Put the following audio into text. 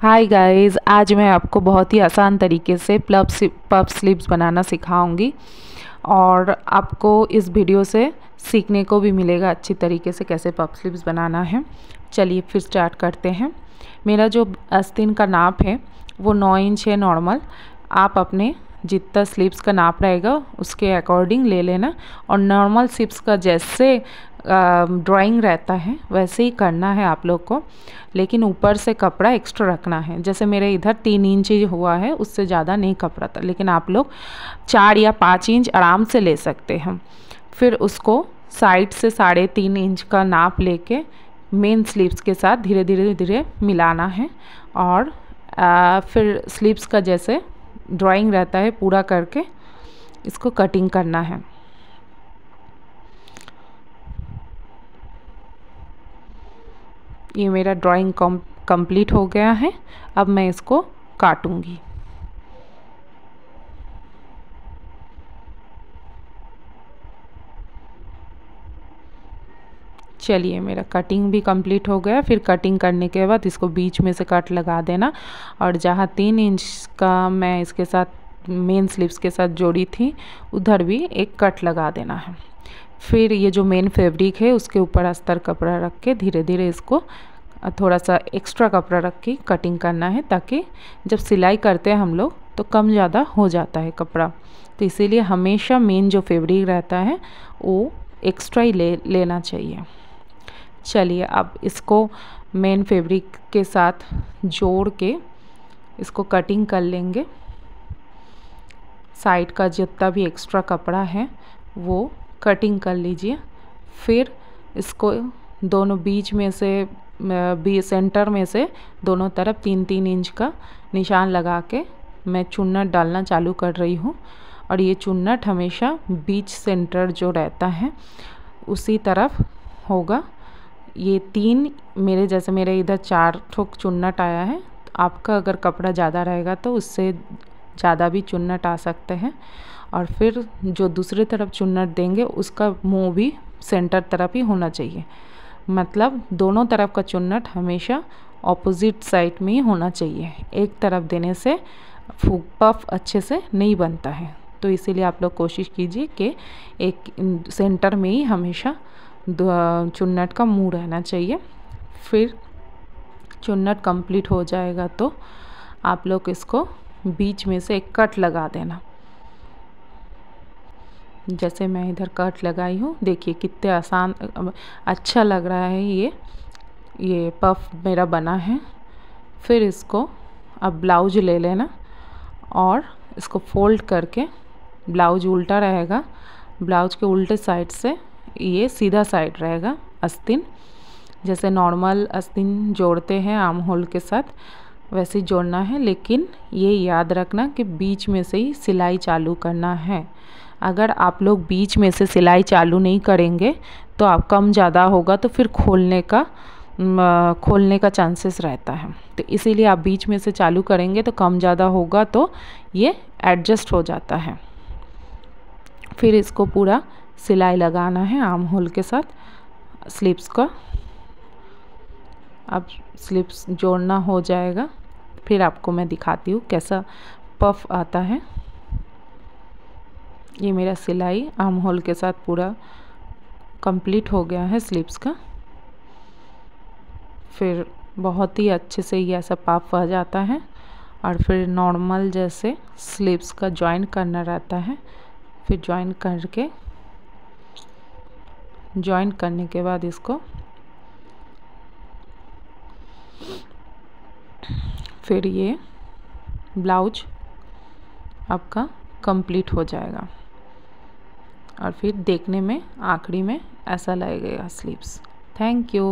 hi guys आज मैं आपको बहुत ही आसान तरीके से प्लब पफ स्लिप्स बनाना सिखाऊंगी और आपको इस वीडियो से सीखने को भी मिलेगा अच्छी तरीके से कैसे पफ स्लिप्स बनाना है चलिए फिर स्टार्ट करते हैं मेरा जो अस्तिन का नाप है वो नौ इंच है नॉर्मल आप अपने जितना स्लीप्स का नाप रहेगा उसके अकॉर्डिंग ले लेना और नॉर्मल स्लीप्स का जैसे ड्राइंग रहता है वैसे ही करना है आप लोग को लेकिन ऊपर से कपड़ा एक्स्ट्रा रखना है जैसे मेरे इधर तीन इंच हुआ है उससे ज़्यादा नहीं कपड़ा था लेकिन आप लोग चार या पाँच इंच आराम से ले सकते हैं फिर उसको साइड से साढ़े तीन इंच का नाप लेके मेन स्लीव्स के साथ धीरे धीरे धीरे मिलाना है और आ, फिर स्लीव्स का जैसे ड्राइंग रहता है पूरा करके इसको कटिंग करना है ये मेरा ड्राइंग कम कंप्लीट हो गया है अब मैं इसको काटूंगी चलिए मेरा कटिंग भी कंप्लीट हो गया फिर कटिंग करने के बाद इसको बीच में से कट लगा देना और जहाँ तीन इंच का मैं इसके साथ मेन स्लीव्स के साथ जोड़ी थी उधर भी एक कट लगा देना है फिर ये जो मेन फैब्रिक है उसके ऊपर अस्तर कपड़ा रख के धीरे धीरे इसको थोड़ा सा एक्स्ट्रा कपड़ा रख के कटिंग करना है ताकि जब सिलाई करते हैं हम लोग तो कम ज़्यादा हो जाता है कपड़ा तो इसीलिए हमेशा मेन जो फैब्रिक रहता है वो एक्स्ट्रा ही ले लेना चाहिए चलिए अब इसको मेन फैब्रिक के साथ जोड़ के इसको कटिंग कर लेंगे साइड का जितना भी एक्स्ट्रा कपड़ा है वो कटिंग कर लीजिए फिर इसको दोनों बीच में से बी सेंटर में से दोनों तरफ तीन तीन इंच का निशान लगा के मैं चुन्नट डालना चालू कर रही हूँ और ये चुन्नट हमेशा बीच सेंटर जो रहता है उसी तरफ होगा ये तीन मेरे जैसे मेरे इधर चार ठोक चुन्नट आया है आपका अगर कपड़ा ज़्यादा रहेगा तो उससे ज़्यादा भी चुन्नट आ सकते हैं और फिर जो दूसरी तरफ चुन्नट देंगे उसका मुंह भी सेंटर तरफ ही होना चाहिए मतलब दोनों तरफ का चुन्नट हमेशा ऑपोजिट साइड में ही होना चाहिए एक तरफ देने से फूक पफ अच्छे से नहीं बनता है तो इसीलिए आप लोग कोशिश कीजिए कि एक सेंटर में ही हमेशा चुन्नट का मुंह रहना चाहिए फिर चुन्नट कंप्लीट हो जाएगा तो आप लोग इसको बीच में से एक कट लगा देना जैसे मैं इधर कट लगाई हूँ देखिए कितने आसान अच्छा लग रहा है ये ये पफ मेरा बना है फिर इसको अब ब्लाउज ले लेना और इसको फोल्ड करके ब्लाउज उल्टा रहेगा ब्लाउज के उल्टे साइड से ये सीधा साइड रहेगा अस्तिन जैसे नॉर्मल अस्तिन जोड़ते हैं आम होल के साथ वैसे जोड़ना है लेकिन ये याद रखना कि बीच में से ही सिलाई चालू करना है अगर आप लोग बीच में से सिलाई चालू नहीं करेंगे तो आप कम ज़्यादा होगा तो फिर खोलने का खोलने का चांसेस रहता है तो इसीलिए आप बीच में से चालू करेंगे तो कम ज़्यादा होगा तो ये एडजस्ट हो जाता है फिर इसको पूरा सिलाई लगाना है आर्म होल के साथ स्लिप्स का अब स्लिप्स जोड़ना हो जाएगा फिर आपको मैं दिखाती हूँ कैसा पफ आता है ये मेरा सिलाई आम होल के साथ पूरा कंप्लीट हो गया है स्लिप्स का फिर बहुत ही अच्छे से ये ऐसा पफ आ जाता है और फिर नॉर्मल जैसे स्लिप्स का ज्वाइन करना रहता है फिर ज्वाइन करके ज्वाइन करने के बाद इसको फिर ये ब्लाउज आपका कंप्लीट हो जाएगा और फिर देखने में आखिरी में ऐसा लगेगा स्लीव्स थैंक यू